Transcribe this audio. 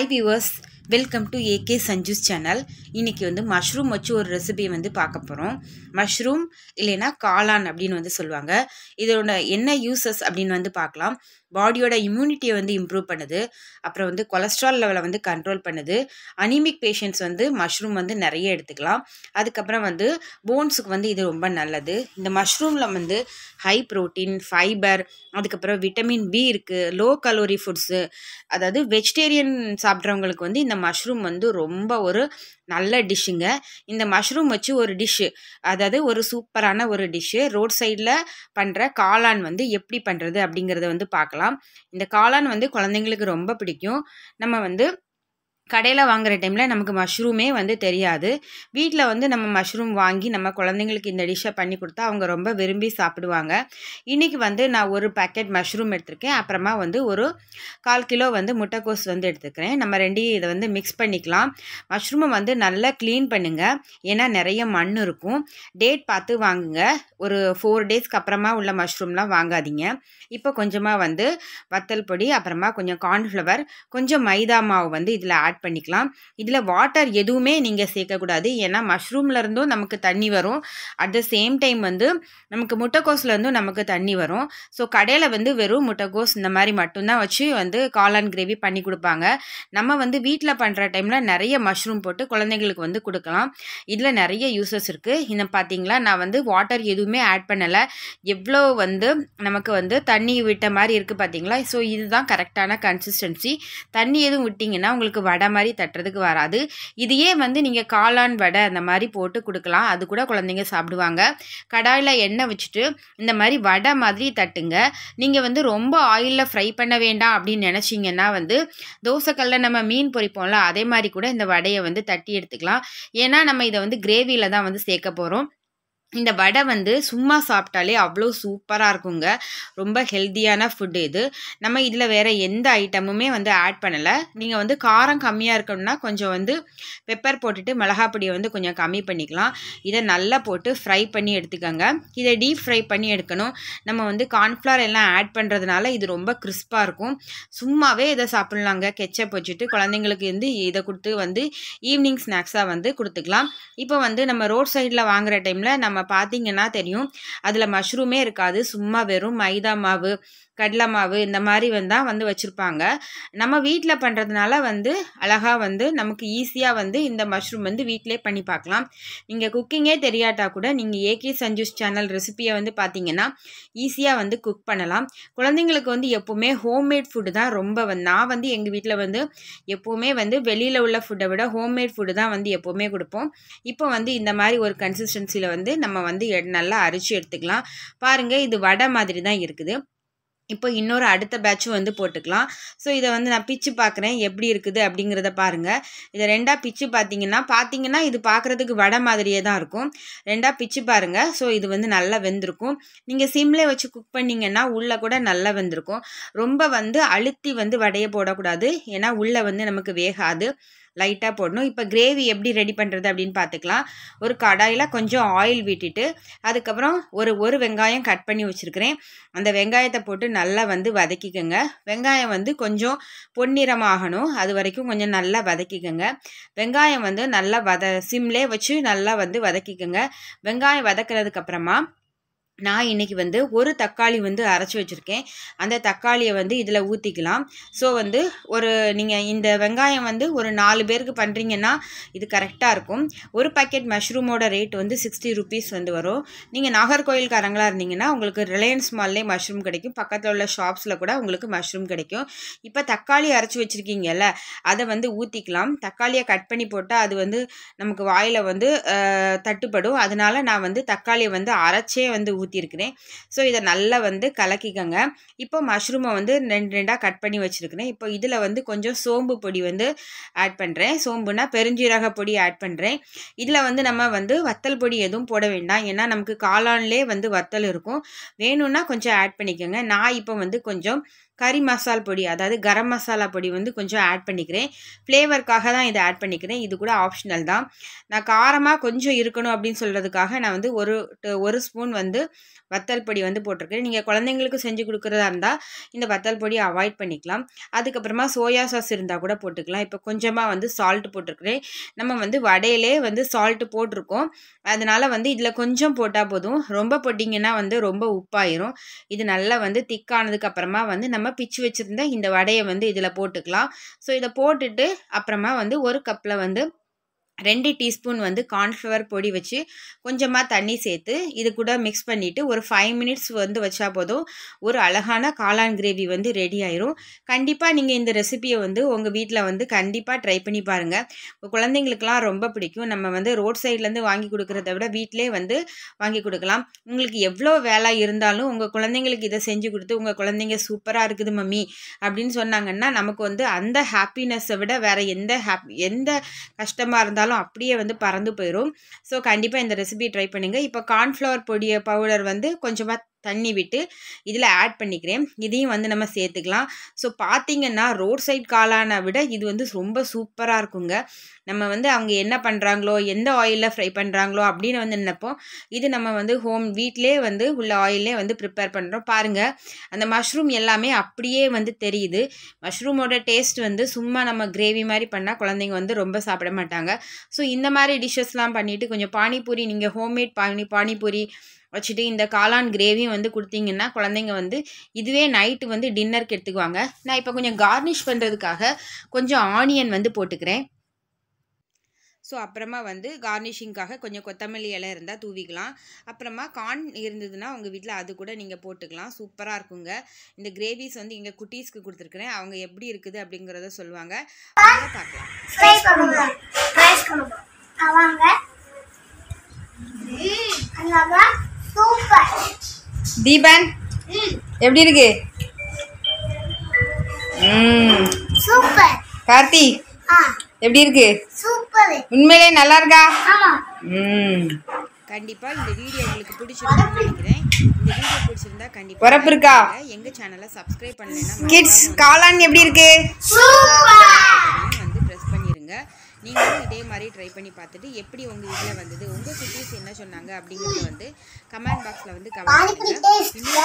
hi viewers welcome to AK சஞ்சூஸ் channel இன்றைக்கி வந்து மஷ்ரூம் வச்சு ஒரு ரெசிபி வந்து பார்க்க போகிறோம் மஷ்ரூம் இல்லைன்னா காளான் அப்படின்னு வந்து சொல்லுவாங்க இதோட என்ன யூசஸ் அப்படின்னு வந்து பார்க்கலாம் பாடியோட இம்யூனிட்டியை வந்து இம்ப்ரூவ் பண்ணுது அப்புறம் வந்து கொலஸ்ட்ரால் லெவலை வந்து கண்ட்ரோல் பண்ணுது அனிமிக் பேஷண்ட்ஸ் வந்து மஷ்ரூம் வந்து நிறைய எடுத்துக்கலாம் அதுக்கப்புறம் வந்து போன்ஸுக்கு வந்து இது ரொம்ப நல்லது இந்த மஷ்ரூமில் வந்து ஹை ப்ரோட்டீன் ஃபைபர் அதுக்கப்புறம் விட்டமின் பி இருக்குது லோ கலோரி ஃபுட்ஸு அதாவது வெஜிடேரியன் சாப்பிட்றவங்களுக்கு வந்து இந்த மஷ்ரூம் வந்து ரொம்ப ஒரு நல்ல டிஷ்ஷுங்க இந்த மஷ்ரூம் வச்சு ஒரு டிஷ்ஷு அதாவது ஒரு சூப்பரான ஒரு டிஷ்ஷு ரோட் சைடில் பண்ணுற காளான் வந்து எப்படி பண்ணுறது அப்படிங்கிறத வந்து பார்க்கலாம் பார்க்கலாம் இந்த காளான் வந்து குழந்தைங்களுக்கு ரொம்ப பிடிக்கும் நம்ம வந்து கடையில் வாங்குகிற டைமில் நமக்கு மஷ்ரூமே வந்து தெரியாது வீட்டில் வந்து நம்ம மஷ்ரூம் வாங்கி நம்ம குழந்தைங்களுக்கு இந்த டிஷ்ஷை பண்ணி கொடுத்தா அவங்க ரொம்ப விரும்பி சாப்பிடுவாங்க இன்றைக்கி வந்து நான் ஒரு பேக்கெட் மஷ்ரூம் எடுத்திருக்கேன் அப்புறமா வந்து ஒரு கால் கிலோ வந்து முட்டைக்கோஸ் வந்து எடுத்துக்கிறேன் நம்ம ரெண்டையும் இதை வந்து மிக்ஸ் பண்ணிக்கலாம் மஷ்ரூமை வந்து நல்லா க்ளீன் பண்ணுங்கள் ஏன்னா நிறைய மண் இருக்கும் டேட் பார்த்து வாங்குங்க ஒரு ஃபோர் டேஸ்க்கு அப்புறமா உள்ள மஷ்ரூம்லாம் வாங்காதீங்க இப்போ கொஞ்சமாக வந்து வத்தல் பொடி அப்புறமா கொஞ்சம் கார்ன்ஃப்ளவர் கொஞ்சம் மைதா மாவு வந்து இதில் ஆட் ஆட் பண்ணிக்கலாம் இதில் வாட்டர் எதுவுமே நீங்கள் சேர்க்கக்கூடாது ஏன்னா மஷ்ரூம்லேருந்தும் நமக்கு தண்ணி வரும் அட் த சேம் டைம் வந்து நமக்கு முட்டைக்கோஸ்லேருந்தும் நமக்கு தண்ணி வரும் ஸோ கடையில் வந்து வெறும் முட்டைக்கோஸ் இந்த மாதிரி மட்டும்தான் வச்சு வந்து காளான் கிரேவி பண்ணி கொடுப்பாங்க நம்ம வந்து வீட்டில் பண்ணுற டைமில் நிறைய மஷ்ரூம் போட்டு குழந்தைங்களுக்கு வந்து கொடுக்கலாம் இதில் நிறைய யூசஸ் இருக்குது இந்த பார்த்தீங்களா நான் வந்து வாட்டர் எதுவுமே ஆட் பண்ணலை எவ்வளோ வந்து நமக்கு வந்து தண்ணி விட்ட மாதிரி இருக்குது பார்த்தீங்களா ஸோ இதுதான் கரெக்டான கன்சிஸ்டன்சி தண்ணி எதுவும் விட்டிங்கன்னா உங்களுக்கு வடை மாதிரி தட்டுறதுக்கு வராது இதையே வந்து நீங்கள் காளான் வடை அந்த மாதிரி போட்டு கொடுக்கலாம் அது கூட குழந்தைங்க சாப்பிடுவாங்க கடாயில் எண்ணெய் வச்சுட்டு இந்த மாதிரி வடை மாதிரி தட்டுங்க நீங்கள் வந்து ரொம்ப ஆயிலில் ஃப்ரை பண்ண வேண்டாம் அப்படின்னு நினச்சிங்கன்னா வந்து தோசைக்கல்ல நம்ம மீன் பொறிப்போம்ல அதே மாதிரி கூட இந்த வடையை வந்து தட்டி எடுத்துக்கலாம் ஏன்னா நம்ம இதை வந்து கிரேவியில் தான் வந்து சேர்க்க போகிறோம் இந்த வடை வந்து சும்மா சாப்பிட்டாலே அவ்வளோ சூப்பராக இருக்குங்க ரொம்ப ஹெல்த்தியான ஃபுட்டு இது நம்ம இதில் வேறு எந்த ஐட்டமுமே வந்து ஆட் பண்ணலை நீங்கள் வந்து காரம் கம்மியாக இருக்கணும்னா கொஞ்சம் வந்து பெப்பர் போட்டுட்டு மிளகாப்பொடியை வந்து கொஞ்சம் கம்மி பண்ணிக்கலாம் இதை நல்லா போட்டு ஃப்ரை பண்ணி எடுத்துக்கோங்க இதை டீப் ஃப்ரை பண்ணி எடுக்கணும் நம்ம வந்து கார்ன்ஃப்ளவர் எல்லாம் ஆட் பண்ணுறதுனால இது ரொம்ப கிறிஸ்பாக இருக்கும் சும்மாவே இதை சாப்பிட்லாங்க கெச்சப் வச்சுட்டு குழந்தைங்களுக்கு வந்து இதை கொடுத்து வந்து ஈவினிங் ஸ்நாக்ஸாக வந்து கொடுத்துக்கலாம் இப்போ வந்து நம்ம ரோட் சைடில் வாங்குகிற டைமில் நம்ம பார்த்தீங்கன்னா தெரியும் அதில் மஷ்ரூமே இருக்காது சும்மா வெறும் மைதா மாவு கடலை மாவு இந்த மாதிரி வந்தால் வந்து வச்சுருப்பாங்க நம்ம வீட்டில் பண்ணுறதுனால வந்து அழகாக வந்து நமக்கு ஈஸியாக வந்து இந்த மஷ்ரூம் வந்து வீட்டிலே பண்ணி பார்க்கலாம் நீங்கள் குக்கிங்கே தெரியாட்டா கூட நீங்கள் ஏகே சஞ்சூஸ் சேனல் ரெசிபியை வந்து பார்த்தீங்கன்னா ஈஸியாக வந்து குக் பண்ணலாம் குழந்தைங்களுக்கு வந்து எப்போவுமே ஹோம்மேட் ஃபுட்டு தான் ரொம்ப வந்து நான் வந்து எங்கள் வீட்டில் வந்து எப்போவுமே வந்து வெளியில் உள்ள ஃபுட்டை விட ஹோம்மேட் ஃபுட்டு தான் வந்து எப்போவுமே கொடுப்போம் இப்போ வந்து இந்த மாதிரி ஒரு கன்சிஸ்டன்சியில் வந்து நம்ம வந்து நல்லா அரிச்சு எடுத்துக்கலாம் பாருங்கள் இது வடை மாதிரி தான் இருக்குது இப்போ இன்னொரு அடுத்த பேட்சும் வந்து போட்டுக்கலாம் ஸோ இதை வந்து நான் பிச்சு பார்க்குறேன் எப்படி இருக்குது அப்படிங்கிறத பாருங்கள் இதை ரெண்டாக பிச்சு பார்த்தீங்கன்னா பார்த்தீங்கன்னா இது பார்க்குறதுக்கு வடை மாதிரியே தான் இருக்கும் ரெண்டாக பிச்சு பாருங்கள் ஸோ இது வந்து நல்லா வெந்திருக்கும் நீங்கள் சிம்லே வச்சு குக் பண்ணிங்கன்னா உள்ளே கூட நல்லா வெந்திருக்கும் ரொம்ப வந்து அழுத்தி வந்து வடையை போடக்கூடாது ஏன்னா உள்ளே வந்து நமக்கு வேகாது லைட்டாக போடணும் இப்போ கிரேவி எப்படி ரெடி பண்ணுறது அப்படின்னு பார்த்துக்கலாம் ஒரு கடாயில் கொஞ்சம் ஆயில் விட்டுட்டு அதுக்கப்புறம் ஒரு ஒரு வெங்காயம் கட் பண்ணி வச்சுருக்கிறேன் அந்த வெங்காயத்தை போட்டு நல்லா வந்து வதக்கிக்கோங்க வெங்காயம் வந்து கொஞ்சம் பொன்னிறமாகணும் அது வரைக்கும் கொஞ்சம் நல்லா வதக்கிக்கோங்க வெங்காயம் வந்து நல்லா வத சிம்லே வச்சு நல்லா வந்து வதக்கிக்கோங்க வெங்காயம் வதக்கிறதுக்கப்புறமா நான் இன்னைக்கு வந்து ஒரு தக்காளி வந்து அரைச்சி வச்சுருக்கேன் அந்த தக்காளியை வந்து இதில் ஊற்றிக்கலாம் ஸோ வந்து ஒரு நீங்கள் இந்த வெங்காயம் வந்து ஒரு நாலு பேருக்கு பண்ணுறீங்கன்னா இது கரெக்டாக இருக்கும் ஒரு பாக்கெட் மஷ்ரூமோட ரேட் வந்து சிக்ஸ்டி ருபீஸ் வந்து வரும் நீங்கள் நாகர்கோயில்காரங்களாக இருந்தீங்கன்னா உங்களுக்கு ரிலையன்ஸ் மால்லே மஷ்ரூம் கிடைக்கும் பக்கத்தில் உள்ள ஷாப்ஸில் கூட உங்களுக்கு மஷ்ரூம் கிடைக்கும் இப்போ தக்காளி அரைச்சி வச்சுருக்கீங்கல்ல அதை வந்து ஊற்றிக்கலாம் தக்காளியை கட் பண்ணி போட்டால் அது வந்து நமக்கு வாயில் வந்து தட்டுப்படும் அதனால் நான் வந்து தக்காளியை வந்து அரைச்சே வந்து ஊற்றி ஊற்றிருக்கிறேன் ஸோ இதை நல்லா வந்து கலக்கிக்கோங்க இப்போ மஷ்ரூமை வந்து ரெண்டு ரெண்டாக கட் பண்ணி வச்சுருக்கிறேன் இப்போ இதில் வந்து கொஞ்சம் சோம்பு பொடி வந்து ஆட் பண்ணுறேன் சோம்புனா பெருஞ்சீரக பொடி ஆட் பண்ணுறேன் இதில் வந்து நம்ம வந்து வத்தல் பொடி எதுவும் போட வேண்டாம் ஏன்னா நமக்கு காளான்லேயே வந்து வத்தல் இருக்கும் வேணும்னா கொஞ்சம் ஆட் பண்ணிக்கோங்க நான் இப்போ வந்து கொஞ்சம் கறி மசால் பொடி அதாவது கரம் மசாலா பொடி வந்து கொஞ்சம் ஆட் பண்ணிக்கிறேன் ஃப்ளேவருக்காக தான் இதை ஆட் பண்ணிக்கிறேன் இது கூட ஆப்ஷனல் தான் நான் காரமாக கொஞ்சம் இருக்கணும் அப்படின்னு சொல்கிறதுக்காக நான் வந்து ஒரு ஒரு ஸ்பூன் வந்து வத்தல் பொடி வந்து போட்டிருக்கு நீங்கள் குழந்தைங்களுக்கு செஞ்சு கொடுக்குறதா இருந்தால் இந்த வத்தல் பொடியை அவாய்ட் பண்ணிக்கலாம் அதுக்கப்புறமா சோயா சாஸ் இருந்தால் கூட போட்டுக்கலாம் இப்போ கொஞ்சமாக வந்து சால்ட் போட்டிருக்குறேன் நம்ம வந்து வடையிலே வந்து சால்ட்டு போட்டிருக்கோம் அதனால் வந்து இதில் கொஞ்சம் போட்டால் போதும் ரொம்ப போட்டிங்கன்னா வந்து ரொம்ப உப்பாயிரும் இது நல்லா வந்து திக்கானதுக்கு அப்புறமா வந்து நம்ம பிச்சு வச்சுருந்த இந்த வடையை வந்து இதில் போட்டுக்கலாம் ஸோ இதை போட்டுட்டு அப்புறமா வந்து ஒரு கப்பில் வந்து ரெண்டு டீஸ்பூன் வந்து கார்ன்ஃப்ளவர் பொடி வச்சு கொஞ்சமாக தண்ணி சேர்த்து இது கூட மிக்ஸ் பண்ணிவிட்டு ஒரு ஃபைவ் மினிட்ஸ் வந்து வச்சா போதும் ஒரு அழகான காளான் கிரேவி வந்து ரெடி ஆயிரும் கண்டிப்பாக நீங்கள் இந்த ரெசிபியை வந்து உங்கள் வீட்டில் வந்து கண்டிப்பாக ட்ரை பண்ணி பாருங்கள் குழந்தைங்களுக்குலாம் ரொம்ப பிடிக்கும் நம்ம வந்து ரோட் சைட்லேருந்து வாங்கி கொடுக்குறத விட வீட்டிலே வந்து வாங்கி கொடுக்கலாம் உங்களுக்கு எவ்வளோ வேலை இருந்தாலும் உங்கள் குழந்தைங்களுக்கு இதை செஞ்சு கொடுத்து உங்கள் குழந்தைங்க சூப்பராக இருக்குது மம்மி அப்படின்னு சொன்னாங்கன்னா நமக்கு வந்து அந்த ஹாப்பினஸை விட வேறு எந்த ஹாப் எந்த கஷ்டமாக இருந்தாலும் இருந்தாலும் அப்படியே வந்து பறந்து போயிடும் ஸோ கண்டிப்பாக இந்த ரெசிபி ட்ரை பண்ணுங்கள் இப்போ கார்ன்ஃப்ளவர் பொடியை பவுடர் வந்து கொஞ்சமாக தண்ணி விட்டு இதில் ஆட் பண்ணிக்கிறேன் இதையும் வந்து நம்ம சேர்த்துக்கலாம் ஸோ பார்த்திங்கன்னா ரோட் சைட் காளானை விட இது வந்து ரொம்ப சூப்பராக இருக்குங்க நம்ம வந்து அவங்க என்ன பண்ணுறாங்களோ எந்த ஆயிலில் ஃப்ரை பண்ணுறாங்களோ அப்படின்னு வந்து நினைப்போம் இது நம்ம வந்து ஹோம் வீட்டிலே வந்து உள்ள ஆயிலே வந்து ப்ரிப்பேர் பண்ணுறோம் பாருங்கள் அந்த மஷ்ரூம் எல்லாமே அப்படியே வந்து தெரியுது மஷ்ரூமோட டேஸ்ட் வந்து சும்மா நம்ம கிரேவி மாதிரி பண்ணால் குழந்தைங்க வந்து ரொம்ப சாப்பிட மாட்டாங்க ஸோ இந்த மாதிரி டிஷ்ஷஸ்லாம் பண்ணிவிட்டு கொஞ்சம் பானிபூரி நீங்கள் ஹோம்மேட் பானி பானிபூரி வச்சுட்டு இந்த காளான் கிரேவியும் வந்து கொடுத்தீங்கன்னா குழந்தைங்க வந்து இதுவே நைட்டு வந்து டின்னருக்கு எடுத்துக்குவாங்க நான் இப்போ கொஞ்சம் கார்னிஷ் பண்ணுறதுக்காக கொஞ்சம் ஆனியன் வந்து போட்டுக்கிறேன் ஸோ அப்புறமா வந்து கார்னிஷிங்காக கொஞ்சம் கொத்தமல்லி இலை இருந்தால் தூவிக்கலாம் அப்புறமா கார்ன் இருந்ததுன்னா உங்கள் வீட்டில் அது கூட நீங்கள் போட்டுக்கலாம் சூப்பராக இருக்குங்க இந்த கிரேவிஸ் வந்து எங்கள் குட்டீஸ்க்கு கொடுத்துருக்குறேன் அவங்க எப்படி இருக்குது அப்படிங்கிறத சொல்லுவாங்க பார்க்கலாம் சூப்பர் தீபன் எப்படி இருக்கு ம் சூப்பர் கார்த்தி எப்படி இருக்கு சூப்பர் உண்மையிலே நல்லா இருக்கா ம் கண்டிப்பாக இந்த வீடியோ உங்களுக்கு பிடிச்சிருக்குன்னு நினைக்கிறேன் இந்த வீடியோ பிடிச்சிருந்தா கண்டிப்பாக உரப்பு இருக்கா எங்கள் சேனலை சப்ஸ்கிரைப் பண்ணலைன்னா கிட்ஸ் காளான் எப்படி இருக்கு வந்து ப்ரெஸ் பண்ணிடுங்க நீங்களும் இதே மாதிரி ட்ரை பண்ணி பார்த்துட்டு எப்படி உங்கள் வீட்டில் வந்தது உங்கள் சிட்டிஸ் என்ன சொன்னாங்க அப்படிங்கிறத வந்து கமெண்ட் பாக்ஸில் வந்து கமெண்ட் பண்ணுங்கள்